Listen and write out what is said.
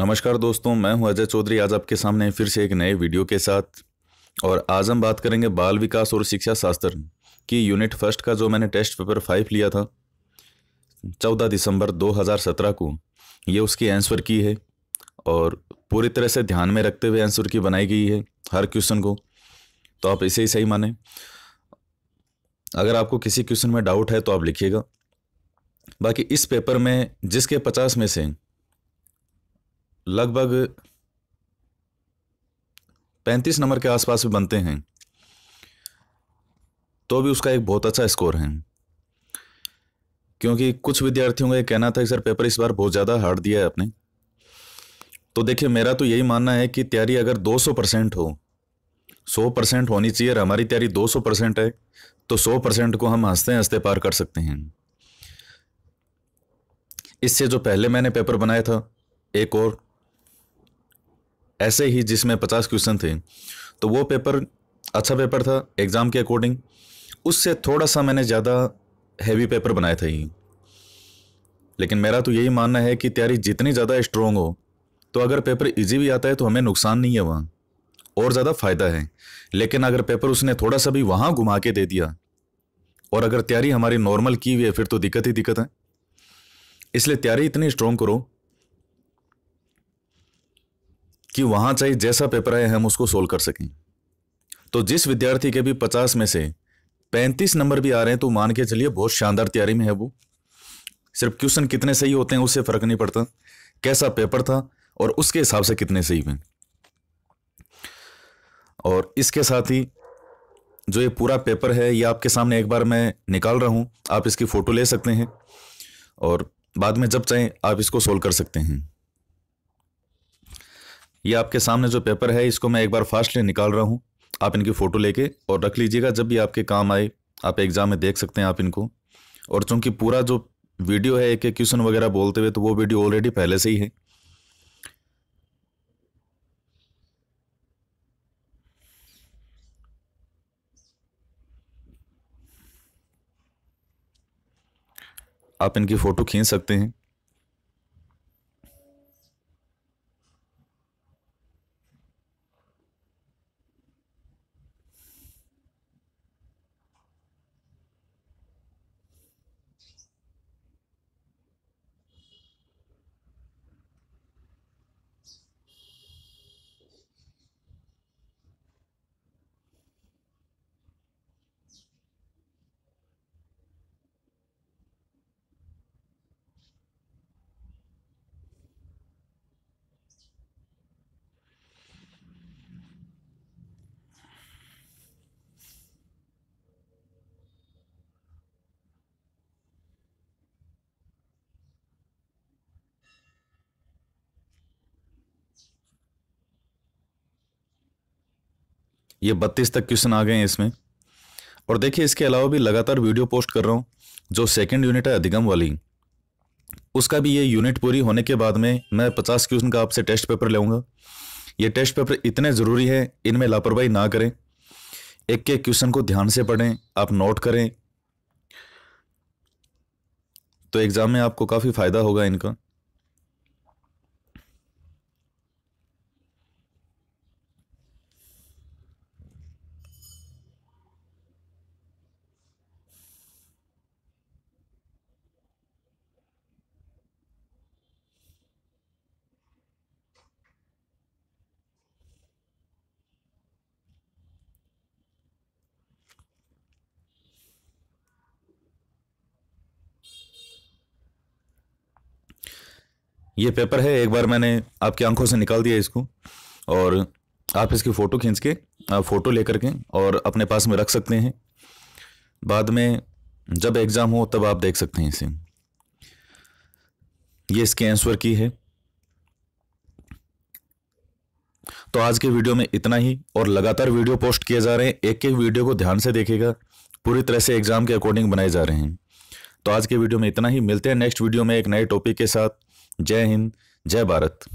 नमस्कार दोस्तों मैं हूं अजय चौधरी आज आपके सामने फिर से एक नए वीडियो के साथ और आज हम बात करेंगे बाल विकास और शिक्षा शास्त्र की यूनिट फर्स्ट का जो मैंने टेस्ट पेपर फाइव लिया था चौदह दिसंबर 2017 को ये उसकी आंसर की है और पूरी तरह से ध्यान में रखते हुए आंसर की बनाई गई है हर क्वेश्चन को तो आप इसे ही सही माने अगर आपको किसी क्वेश्चन में डाउट है तो आप लिखिएगा बाकी इस पेपर में जिसके पचास में से लगभग पैंतीस नंबर के आसपास भी बनते हैं तो भी उसका एक बहुत अच्छा स्कोर है क्योंकि कुछ विद्यार्थियों का यह कहना था कि सर पेपर इस बार बहुत ज़्यादा हार्ड दिया है आपने तो देखिए मेरा तो यही मानना है कि तैयारी अगर 200 परसेंट हो 100 परसेंट होनी चाहिए और हमारी तैयारी 200 परसेंट है तो 100 परसेंट को हम हंसते हंसते पार कर सकते हैं इससे जो पहले मैंने पेपर बनाया था एक और ऐसे ही जिसमें पचास क्वेश्चन थे तो वो पेपर अच्छा पेपर था एग्ज़ाम के अकॉर्डिंग उससे थोड़ा सा मैंने ज़्यादा हैवी पेपर बनाया था ये लेकिन मेरा तो यही मानना है कि तैयारी जितनी ज़्यादा स्ट्रोंग हो तो अगर पेपर इजी भी आता है तो हमें नुकसान नहीं है वहाँ और ज़्यादा फ़ायदा है लेकिन अगर पेपर उसने थोड़ा सा भी वहाँ घुमा के दे दिया और अगर तैयारी हमारी नॉर्मल की हुई है फिर तो दिक्कत ही दिक्कत है इसलिए तैयारी इतनी स्ट्रॉन्ग करो कि वहाँ चाहे जैसा पेपर आए हम उसको सोल्व कर सकें तो जिस विद्यार्थी के भी पचास में से पैंतीस नंबर भी आ रहे हैं तो मान के चलिए बहुत शानदार तैयारी में है वो सिर्फ क्वेश्चन कितने सही होते हैं उससे फर्क नहीं पड़ता कैसा पेपर था और उसके हिसाब से कितने सही हुए और इसके साथ ही जो ये पूरा पेपर है ये आपके सामने एक बार मैं निकाल रहा हूँ आप इसकी फ़ोटो ले सकते हैं और बाद में जब चाहें आप इसको सोल्व कर सकते हैं ये आपके सामने जो पेपर है इसको मैं एक बार फास्टली निकाल रहा हूँ आप इनकी फ़ोटो लेके और रख लीजिएगा जब भी आपके काम आए आप एग्ज़ाम में देख सकते हैं आप इनको और चूँकि पूरा जो वीडियो है एक एक क्वेश्चन वगैरह बोलते हुए तो वो वीडियो ऑलरेडी पहले से ही है आप इनकी फ़ोटो खींच सकते हैं ये बत्तीस तक क्वेश्चन आ गए हैं इसमें और देखिए इसके अलावा भी लगातार वीडियो पोस्ट कर रहा हूँ जो सेकेंड यूनिट है अधिगम वाली उसका भी ये यूनिट पूरी होने के बाद में मैं पचास क्वेश्चन का आपसे टेस्ट पेपर लूँगा ये टेस्ट पेपर इतने ज़रूरी हैं इनमें लापरवाही ना करें एक एक क्वेश्चन को ध्यान से पढ़ें आप नोट करें तो एग्ज़ाम में आपको काफ़ी फ़ायदा होगा इनका ये पेपर है एक बार मैंने आपकी आंखों से निकाल दिया इसको और आप इसकी फ़ोटो खींच के फ़ोटो लेकर के और अपने पास में रख सकते हैं बाद में जब एग्ज़ाम हो तब आप देख सकते हैं इसे ये इसके आंसर की है तो आज के वीडियो में इतना ही और लगातार वीडियो पोस्ट किए जा रहे हैं एक एक वीडियो को ध्यान से देखेगा पूरी तरह से एग्ज़ाम के अकॉर्डिंग बनाए जा रहे हैं तो आज के वीडियो में इतना ही मिलते हैं नेक्स्ट वीडियो में एक नए टॉपिक के साथ जय हिंद जय भारत